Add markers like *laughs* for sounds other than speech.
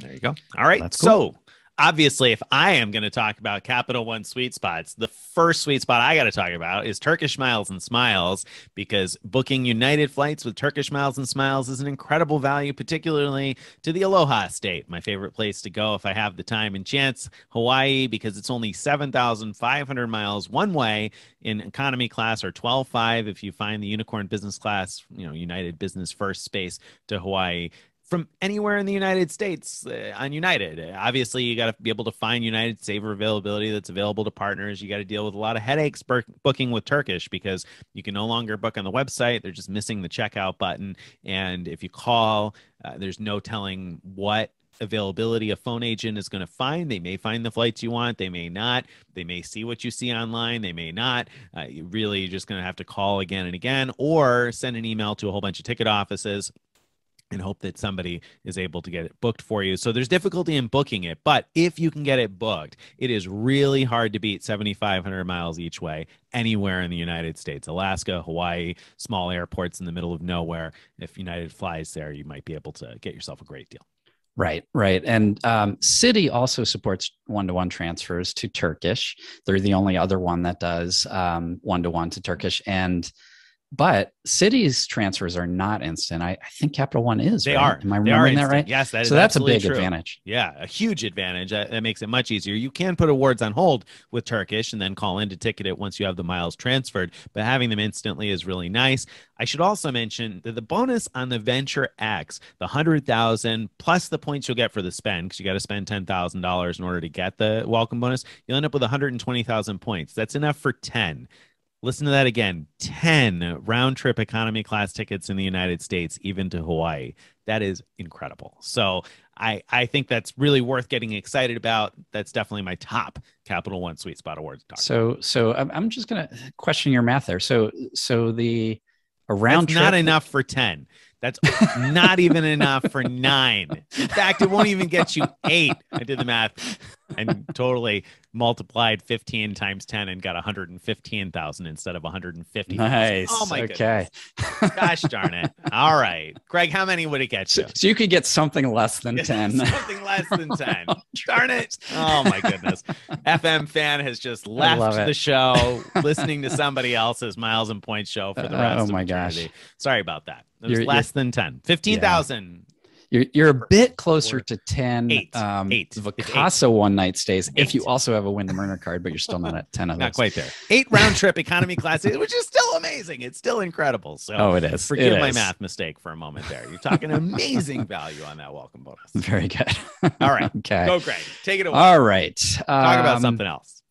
There you go. All right. Cool. So obviously, if I am going to talk about Capital One sweet spots, the first sweet spot I got to talk about is Turkish Miles and Smiles because booking United flights with Turkish Miles and Smiles is an incredible value, particularly to the Aloha state, my favorite place to go if I have the time and chance, Hawaii, because it's only 7,500 miles one way in economy class or 12.5 if you find the unicorn business class, you know, United Business First space to Hawaii from anywhere in the United States uh, on United. Uh, obviously, you got to be able to find United Saver availability that's available to partners. You got to deal with a lot of headaches booking with Turkish because you can no longer book on the website. They're just missing the checkout button. And if you call, uh, there's no telling what availability a phone agent is going to find. They may find the flights you want, they may not. They may see what you see online, they may not. Uh, you really, you're just going to have to call again and again or send an email to a whole bunch of ticket offices and hope that somebody is able to get it booked for you. So there's difficulty in booking it, but if you can get it booked, it is really hard to beat 7,500 miles each way anywhere in the United States, Alaska, Hawaii, small airports in the middle of nowhere. If United flies there, you might be able to get yourself a great deal. Right, right. And um, City also supports one to one transfers to Turkish. They're the only other one that does one to one to Turkish. And but cities transfers are not instant. I, I think Capital One is. They right? are. Am I remembering that right? Yes, that so that's a big true. advantage. Yeah, a huge advantage. That, that, makes it much easier. You can put awards on hold with Turkish and then call in to ticket it once you have the miles transferred. But having them instantly is really nice. I should also mention that the bonus on the Venture X, the hundred thousand plus the points you'll get for the spend, because you got to spend ten thousand dollars in order to get the welcome bonus. You'll end up with one hundred and twenty thousand points. That's enough for ten. Listen to that again 10 round trip economy class tickets in the United States, even to Hawaii. That is incredible. So I, I think that's really worth getting excited about. That's definitely my top Capital One Sweet Spot Awards. Talk so about. so I'm, I'm just gonna question your math there. So so the a round trip not enough for 10. That's not even enough for nine. In fact, it won't even get you eight. I did the math and totally multiplied 15 times 10 and got 115,000 instead of 150. Nice. Oh my okay. goodness. Gosh darn it. All right. Greg, how many would it get you? So, you could get something less than *laughs* 10. something less than *laughs* 10. darn it. Oh my goodness. FM fan has just left the show *laughs* listening to somebody else's miles and points show for the uh, rest oh of my eternity. gosh. Sorry about that. It was you're, less you're, than 10. 15,000. You're, you're a bit closer to 10 eight, um, eight. Vacasa one night stays eight. if you also have a win the murder card, but you're still not at 10 *laughs* of those. Not quite there. Eight round trip economy class, which is still amazing. It's still incredible. So oh, it is. Forgive it my is. math mistake for a moment there. You're talking amazing *laughs* value on that welcome bonus. Very good. All right. *laughs* okay. Go, Greg. Take it away. All right. Um, Talk about um, something else.